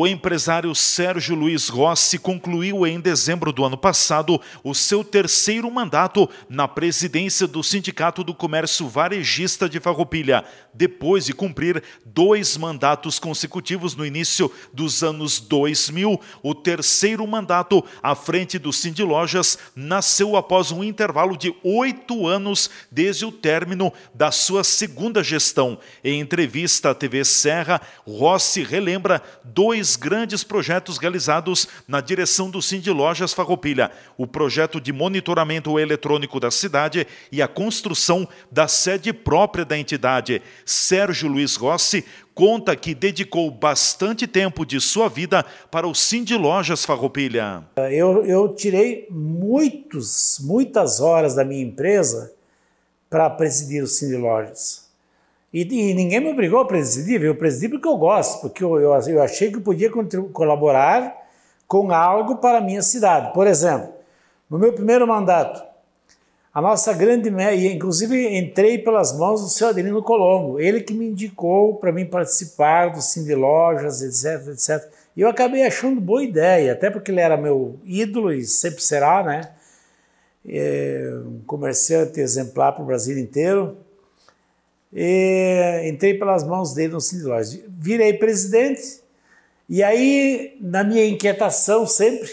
O empresário Sérgio Luiz Rossi concluiu em dezembro do ano passado o seu terceiro mandato na presidência do Sindicato do Comércio Varejista de Farroupilha, depois de cumprir dois mandatos consecutivos no início dos anos 2000. O terceiro mandato à frente do Sindicato Lojas nasceu após um intervalo de oito anos desde o término da sua segunda gestão. Em entrevista à TV Serra, Rossi relembra dois dois grandes projetos realizados na direção do Cindy Lojas Farroupilha, o projeto de monitoramento eletrônico da cidade e a construção da sede própria da entidade. Sérgio Luiz Rossi conta que dedicou bastante tempo de sua vida para o Cindy Lojas Farroupilha. Eu, eu tirei muitos, muitas horas da minha empresa para presidir o Cindy Lojas e, e, ninguém me obrigou a presidir, eu presidi porque eu gosto, porque eu, eu, eu achei que podia colaborar com algo para a minha cidade. Por exemplo, no meu primeiro mandato, a nossa grande e inclusive entrei pelas mãos do seu Adelino Colombo, ele que me indicou para mim participar do Sim de Lojas, etc, etc. E eu acabei achando boa ideia, até porque ele era meu ídolo e sempre será, né? É um comerciante exemplar para o Brasil inteiro e entrei pelas mãos dele no Cine Lojas. Virei presidente, e aí, na minha inquietação sempre,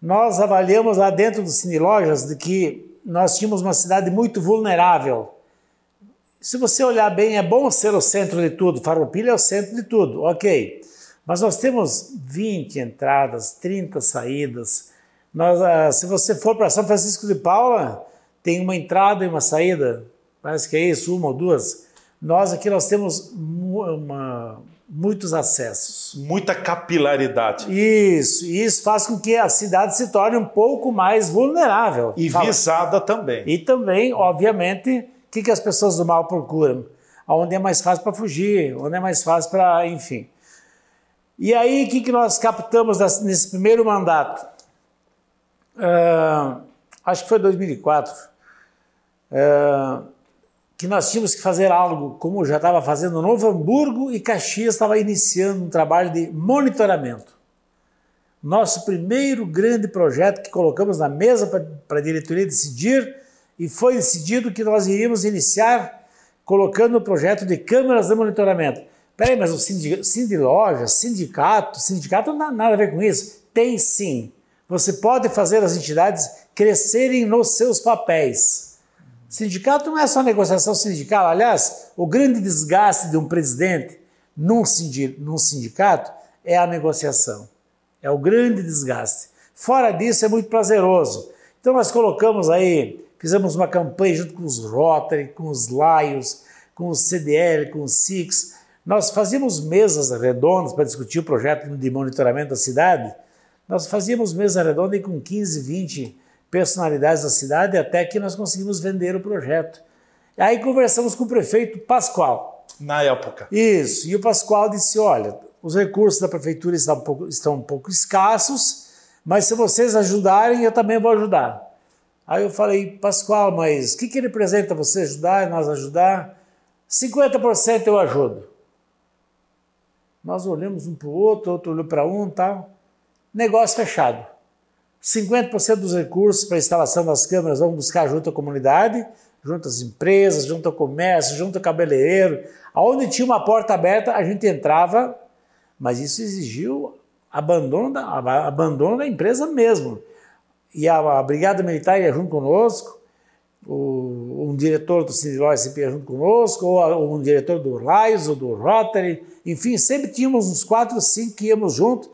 nós avaliamos lá dentro do Cine Lojas de que nós tínhamos uma cidade muito vulnerável. Se você olhar bem, é bom ser o centro de tudo, Farroupilha é o centro de tudo, ok. Mas nós temos 20 entradas, 30 saídas. Nós, ah, se você for para São Francisco de Paula, tem uma entrada e uma saída parece que é isso, uma ou duas. Nós aqui nós temos uma, muitos acessos. Muita capilaridade. Isso, e isso faz com que a cidade se torne um pouco mais vulnerável. E fala. visada também. E também, obviamente, o que, que as pessoas do mal procuram? Onde é mais fácil para fugir, onde é mais fácil para, enfim. E aí, o que, que nós captamos nesse primeiro mandato? Uh, acho que foi 2004. Uh, que nós tínhamos que fazer algo, como já estava fazendo Novo Hamburgo e Caxias estava iniciando um trabalho de monitoramento. Nosso primeiro grande projeto que colocamos na mesa para a diretoria decidir, e foi decidido que nós iríamos iniciar colocando o projeto de câmeras de monitoramento. Peraí, mas o sindicato, sindicato loja, sindicato, sindicato não nada a ver com isso. Tem sim. Você pode fazer as entidades crescerem nos seus papéis. Sindicato não é só negociação sindical. Aliás, o grande desgaste de um presidente num, sindicato é a negociação. É o grande desgaste. Fora disso, é muito prazeroso. Então, nós colocamos aí, fizemos uma campanha junto com os Rotary, com os Lions, com o CDL, com o SIX. Nós fazíamos mesas redondas para discutir o projeto de monitoramento da cidade. Nós fazíamos mesa redonda e com 15, 20 personalidades da cidade, até que nós conseguimos vender o projeto. Aí conversamos com o prefeito Pascoal. Na época. Isso. E o Pascoal disse: olha, os recursos da prefeitura estão um pouco, estão um pouco escassos, mas se vocês ajudarem, eu também vou ajudar. Aí eu falei, Pascoal, mas o que, que ele apresenta você ajudar e nós ajudar? 50% eu ajudo. Nós olhamos um para o outro, outro olhou para um tal. Negócio fechado. 50% dos recursos para a instalação das câmeras vamos buscar junto à comunidade, junto às empresas, junto ao comércio, junto ao cabeleireiro. Onde tinha uma porta aberta, a gente entrava, mas isso exigiu abandono da, abandono da empresa mesmo. E a, a Brigada Militar ia junto conosco, o, um diretor do Sindiló SP ia junto conosco, ou, ou um diretor do Raios, ou do Rotary, enfim, sempre tínhamos uns quatro, cinco que íamos junto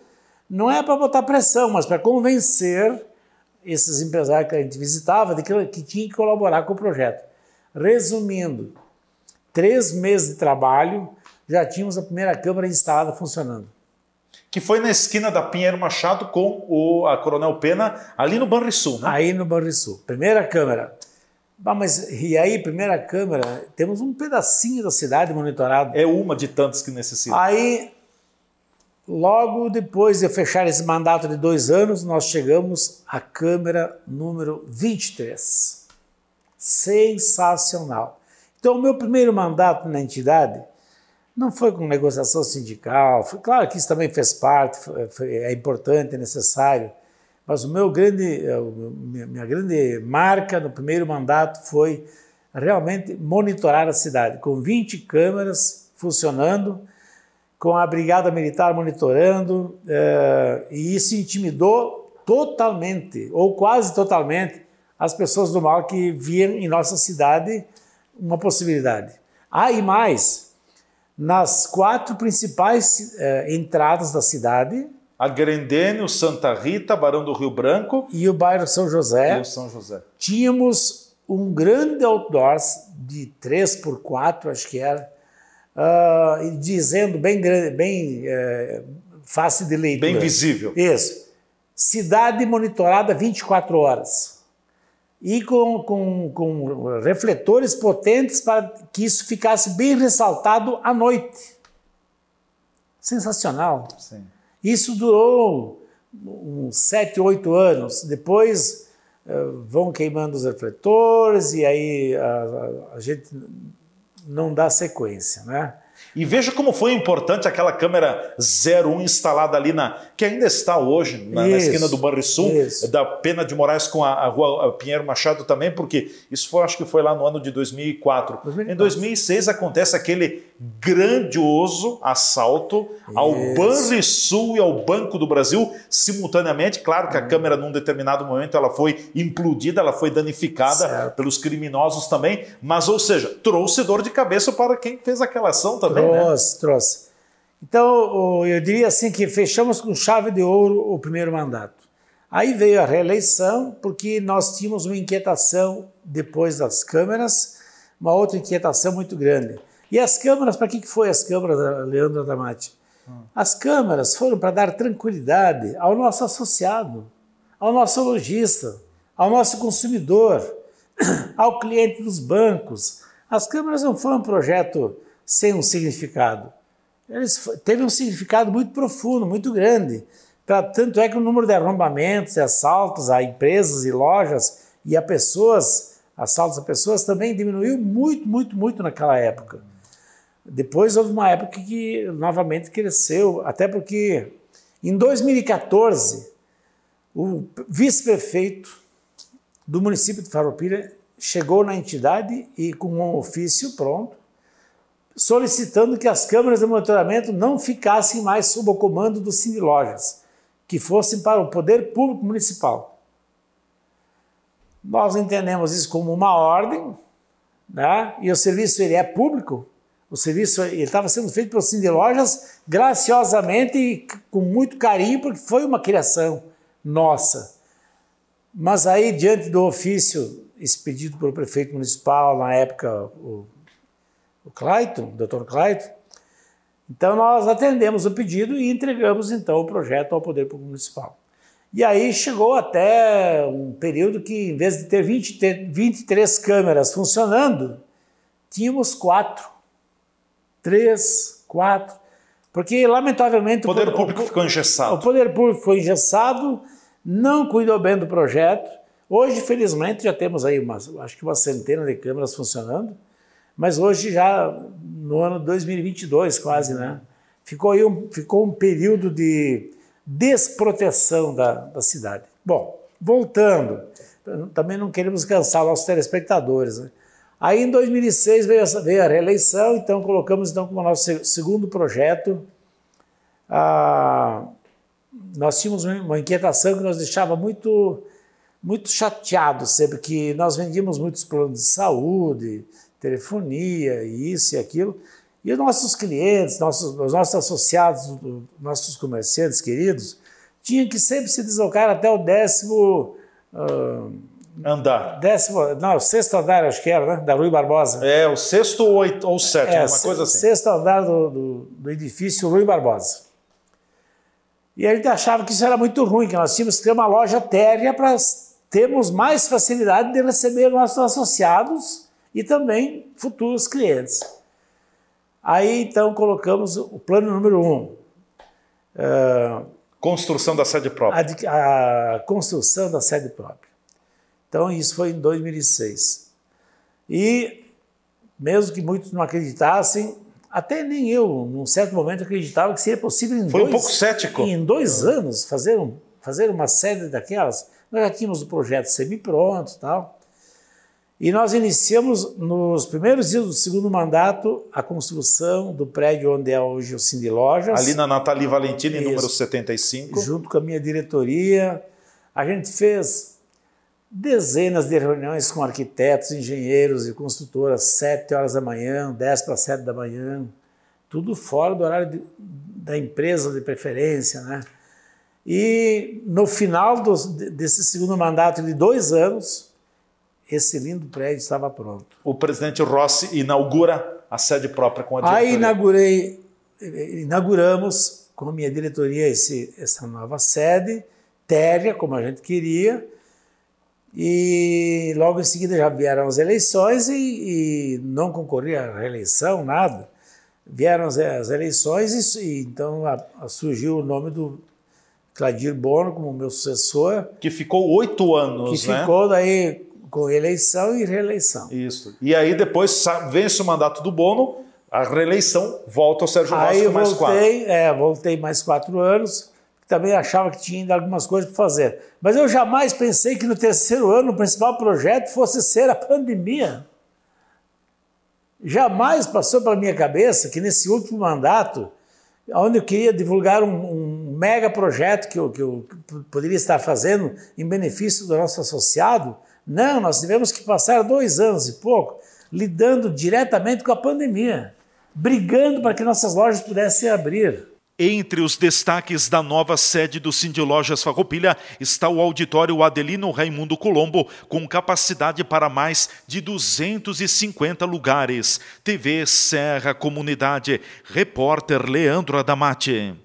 não é para botar pressão, mas para convencer esses empresários que a gente visitava de que, que tinha que colaborar com o projeto. Resumindo, três meses de trabalho, já tínhamos a primeira câmara instalada funcionando. Que foi na esquina da Pinheiro Machado com o a Coronel Pena, ali no Banrisul, né? Aí no Banrisul. Primeira câmara. Ah, mas e aí, primeira câmara, temos um pedacinho da cidade monitorado. É uma de tantas que necessita. Aí Logo depois de fechar esse mandato de dois anos, nós chegamos à Câmara número 23. Sensacional. Então, o meu primeiro mandato na entidade não foi com negociação sindical, foi, claro que isso também fez parte, foi, foi, é importante, é necessário, mas o meu grande, é, minha grande marca no primeiro mandato foi realmente monitorar a cidade, com 20 câmaras funcionando, com a Brigada Militar monitorando, é, e isso intimidou totalmente, ou quase totalmente, as pessoas do mal que viam em nossa cidade uma possibilidade. Ah, e mais, nas quatro principais é, entradas da cidade... A Grendênio, Santa Rita, Barão do Rio Branco... E o bairro São José. São José. Tínhamos um grande outdoors de 3 por 4, acho que era, uh, e dizendo bem, bem é, fácil de leitura. Bem visível. Isso. Cidade monitorada 24 horas. E com, com, com refletores potentes para que isso ficasse bem ressaltado à noite. Sensacional. Sim. Isso durou uns sete, oito anos. Depois eh, vão queimando os refletores e aí a, a, a gente não dá sequência, né? E veja como foi importante aquela câmera 01 instalada ali na. que ainda está hoje, na, isso, na esquina do Banrisul, da Pena de Moraes com a, a rua Pinheiro Machado também, porque isso foi, acho que foi lá no ano de 2004. 2004. Em 2006 acontece aquele grandioso assalto isso. ao Banrisul e ao Banco do Brasil simultaneamente. Claro que a hum. câmera, num determinado momento, ela foi implodida, ela foi danificada certo. pelos criminosos também, mas, ou seja, trouxe dor de cabeça para quem fez aquela ação também, trouxe, né? Trouxe, Então, eu diria assim que fechamos com chave de ouro o primeiro mandato. Aí veio a reeleição, porque nós tínhamos uma inquietação depois das câmeras, uma outra inquietação muito grande. E as câmaras, para que, foi as câmaras, Leandro Adamati? Hum. As câmaras foram para dar tranquilidade ao nosso associado, ao nosso lojista, ao nosso consumidor, ao cliente dos bancos. As câmaras não foram um projeto sem um significado. Eles, teve um significado muito profundo, muito grande. Tanto é que o número de arrombamentos e assaltos a empresas e lojas e a pessoas, assaltos a pessoas, também diminuiu muito, muito, muito naquela época. Depois houve uma época que novamente cresceu, até porque em 2014, o vice-prefeito do município de Farroupilha chegou na entidade e com um ofício pronto, solicitando que as câmeras de monitoramento não ficassem mais sob o comando do Cine Lojas, que fossem para o Poder Público Municipal. Nós entendemos isso como uma ordem, né? e o serviço ele é público, o serviço estava sendo feito pelo Cine Lojas graciosamente e com muito carinho, porque foi uma criação nossa. Mas aí, diante do ofício expedido pelo prefeito municipal, na época o o Clayton, o Dr. Clayton. Então nós atendemos o pedido e entregamos então o projeto ao Poder Público Municipal. E aí chegou até um período que, em vez de ter 20, 23 câmeras funcionando, tínhamos quatro. Três, quatro. Porque, lamentavelmente. O poder o, público o, ficou engessado. O poder público foi engessado, não cuidou bem do projeto. Hoje, felizmente, já temos aí umas, acho que uma centena de câmeras funcionando. Mas hoje já no ano 2022 quase, né? Ficou aí um, ficou um período de desproteção da, da cidade. Bom, voltando, também não queremos cansar nossos telespectadores, né? Aí em 2006 veio, essa, veio a reeleição, então colocamos então como nosso segundo projeto ah, nós tínhamos uma inquietação que nos deixava muito muito chateados sempre que nós vendíamos muitos planos de saúde, telefonia, isso e aquilo. E os nossos clientes, nossos, os nossos associados, nossos comerciantes queridos, tinham que sempre se deslocar até o décimo. Uh, andar. Décimo, não, o sexto andar, acho que era, né? Da Rui Barbosa. É, o sexto ou, oito, ou sétimo, é, uma coisa assim. sexto andar do, do, do edifício Rui Barbosa. E a gente achava que isso era muito ruim, que nós tínhamos que ter uma loja térrea para termos mais facilidade de receber nossos associados e também futuros clientes. Aí então colocamos o plano número um. Ah, construção da sede própria. A, a, construção da sede própria. Então isso foi em 2006. E mesmo que muitos não acreditassem, até nem eu, num certo momento, acreditava que seria possível em foi dois, um pouco cético. Em dois anos fazer, um, fazer uma sede daquelas. Nós já tínhamos o projeto semi-pronto e tal. E nós iniciamos, nos primeiros dias do segundo mandato, a construção do prédio onde é hoje o Cindy Lojas. Ali na Nathalie Valentini, Isso. número 75. Junto com a minha diretoria. A gente fez dezenas de reuniões com arquitetos, engenheiros e construtoras, 7 horas da manhã, 10 para 7 da manhã. Tudo fora do horário de, da empresa de preferência, né? E no final desse segundo mandato de dois anos, esse lindo prédio estava pronto. O presidente Rossi inaugura a sede própria com a diretoria. Aí inaugurei, inauguramos com minha diretoria esse, essa nova sede, térrea, como a gente queria, e logo em seguida já vieram as eleições e, e não concorria à reeleição, nada. Vieram as, as eleições e, e então a, a surgiu o nome do Cladir Bono como meu sucessor. Que ficou oito anos, que né? Que ficou daí com eleição e reeleição. Isso. E aí depois vence o mandato do Bono, a reeleição volta ao Sérgio Rossi aí mais voltei, quatro. É, voltei mais quatro anos. Também achava que tinha ainda algumas coisas para fazer. Mas eu jamais pensei que no terceiro ano o principal projeto fosse ser a pandemia. Jamais passou pela minha cabeça que nesse último mandato, onde eu queria divulgar um, um mega projeto que eu, que eu poderia estar fazendo em benefício do nosso associado, não, nós tivemos que passar dois anos e pouco lidando diretamente com a pandemia, brigando para que nossas lojas pudessem abrir. Entre os destaques da nova sede do Cindy Lojas Farroupilha está o auditório Adelino Raimundo Colombo, com capacidade para mais de 250 lugares. TV Serra Comunidade, repórter Leandro Adamati.